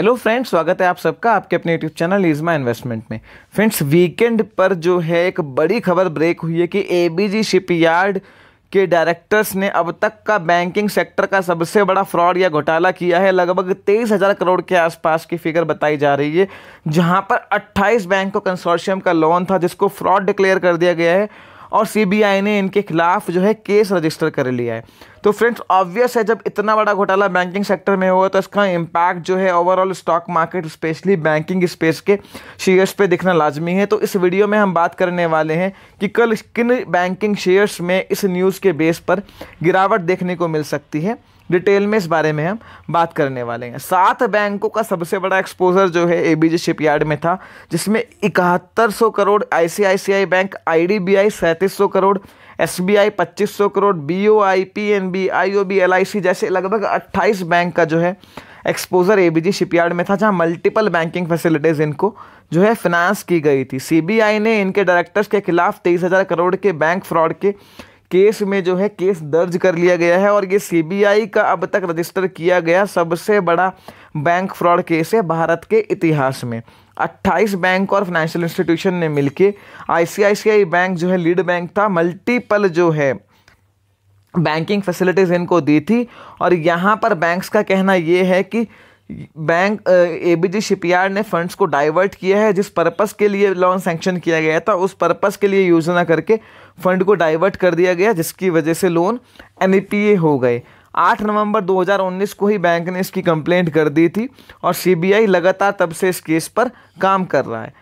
hello friends स्वागत है आप सबका आपके अपने यूट्यूब चैनल इजमा इन्वेस्टमेंट में फ्रेंड्स वीकेंड पर जो है एक बड़ी खबर ब्रेक हुई है कि एबीजी शिपयार्ड के डायरेक्टर्स ने अब तक का बैंकिंग सेक्टर का सबसे बड़ा फ्रॉड या घोटाला किया है लगभग तेईस हज़ार करोड़ के आसपास की फिगर बताई जा रही है जहां पर 28 बैंक को कंसोर्शियम का लोन था जिसको फ्रॉड डिक्लेयर कर दिया गया है और सीबीआई ने इनके खिलाफ जो है केस रजिस्टर कर लिया है तो फ्रेंड्स ऑब्वियस है जब इतना बड़ा घोटाला बैंकिंग सेक्टर में हुआ तो इसका इम्पैक्ट जो है overall stock market specially banking space के शेयर्स पे दिखना लाजमी है तो इस वीडियो में हम बात करने वाले हैं कि कल किन बैंकिंग शेयर्स में इस न्यूज़ के बेस पर गिरावट देखने को मिल सकती है डिटेल में इस बारे में हम बात करने वाले हैं सात बैंकों का सबसे बड़ा एक्सपोजर जो है ए एबीजी शिपयार्ड में था जिसमें इकहत्तर सौ करोड़ आईसीआईसीआई बैंक आईडीबीआई सैंतीस सौ crore SBI 2500 crore B O I P N PNB IOB LIC जैसे लगभग 28 बैंक का जो है एक्सपोजर एबीजी बी शिपयार्ड में था जहाँ मल्टीपल बैंकिंग फैसिलिटीज़ इनको जो है फिनांस की गई थी सीबीआई ने इनके डायरेक्टर्स के खिलाफ तेईस करोड़ के बैंक फ्रॉड के केस में जो है केस दर्ज कर लिया गया है और ये सीबीआई का अब तक रजिस्टर किया गया सबसे बड़ा बैंक फ्रॉड केस है भारत के इतिहास में 28 बैंक और फाइनेंशियल इंस्टीट्यूशन ने मिलके आईसीआईसीआई बैंक जो है लीड बैंक था मल्टीपल जो है बैंकिंग फैसिलिटीज़ इनको दी थी और यहाँ पर बैंक्स का कहना ये है कि bank A B G shipyard ने फंड्स को डाइवर्ट किया है जिस पर्पस के लिए लोन सेंक्शन किया गया था उस पर्पस के लिए योजना करके फंड को डाइवर्ट कर दिया गया जिसकी वजह से लोन एन e हो गए 8 नवंबर 2019 को ही बैंक ने इसकी कंप्लेंट कर दी थी और सीबीआई लगातार तब से इस केस पर काम कर रहा है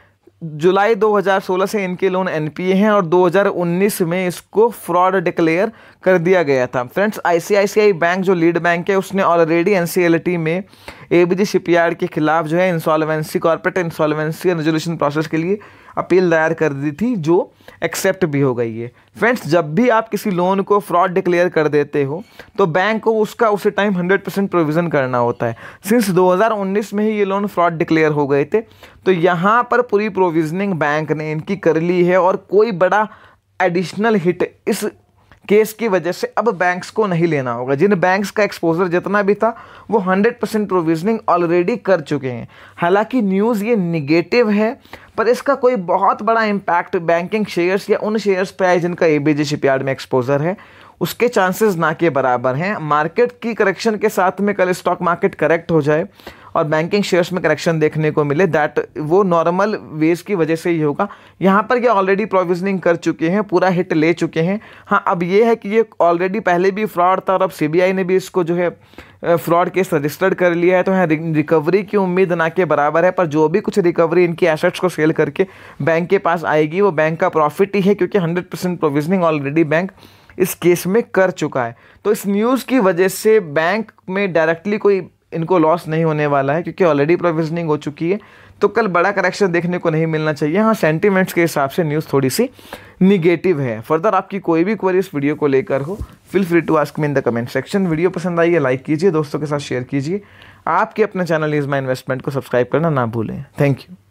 जुलाई 2016 से इनके लोन एनपीए हैं और 2019 में इसको फ्रॉड डिक्लेयर कर दिया गया था फ्रेंड्स आईसीआईसीआई बैंक जो लीड बैंक है उसने ऑलरेडी एनसीएलटी में ए बी जी शिपयार्ड के खिलाफ जो है insolvency corporate insolvency resolution process के लिए अपील दायर कर दी थी जो एक्सेप्ट भी हो गई है फ्रेंड्स जब भी आप किसी लोन को फ्रॉड डिक्लेयर कर देते हो तो बैंक को उसका उसी टाइम हंड्रेड परसेंट प्रोविज़न करना होता है सिंस 2019 में ही ये लोन फ्रॉड डिक्लेयर हो गए थे तो यहाँ पर पूरी प्रोविजनिंग बैंक ने इनकी कर ली है और कोई बड़ा एडिशनल हिट इस केस की वजह से अब बैंक्स को नहीं लेना होगा जिन बैंक्स का एक्सपोजर जितना भी था वो 100 परसेंट प्रोविजनिंग ऑलरेडी कर चुके हैं हालांकि न्यूज़ ये निगेटिव है पर इसका कोई बहुत बड़ा इम्पैक्ट बैंकिंग शेयर्स या उन शेयर्स पर आए जिनका ए बी में एक्सपोजर है उसके चांसेस ना के बराबर हैं मार्केट की करेक्शन के साथ में कल स्टॉक मार्केट करेक्ट हो जाए और बैंकिंग शेयर्स में करेक्शन देखने को मिले दैट वो नॉर्मल वेज की वजह से ही होगा यहाँ पर ये ऑलरेडी प्रोविजनिंग कर चुके हैं पूरा हिट ले चुके हैं हाँ अब ये है कि ये ऑलरेडी पहले भी फ्रॉड था और अब सीबीआई ने भी इसको जो है फ्रॉड केस रजिस्टर्ड कर लिया है तो यहाँ रिकवरी की उम्मीद ना के बराबर है पर जो भी कुछ रिकवरी इनकी एसेट्स को सेल करके बैंक के पास आएगी वो बैंक का प्रॉफिट ही है क्योंकि hundred percent provisioning already bank इस केस में कर चुका है तो इस न्यूज़ की वजह से बैंक में डायरेक्टली कोई इनको लॉस नहीं होने वाला है क्योंकि ऑलरेडी प्रोविजनिंग हो चुकी है तो कल बड़ा करेक्शन देखने को नहीं मिलना चाहिए हाँ सेंटीमेंट्स के हिसाब से न्यूज़ थोड़ी सी निगेटिव है फर्दर आपकी कोई भी क्वेरी इस वीडियो को लेकर हो feel free to ask me in the comment section video पसंद आई है लाइक कीजिए दोस्तों के साथ शेयर कीजिए आपके अपने चैनल इज़ माई इन्वेस्टमेंट को सब्सक्राइब करना ना भूलें थैंक यू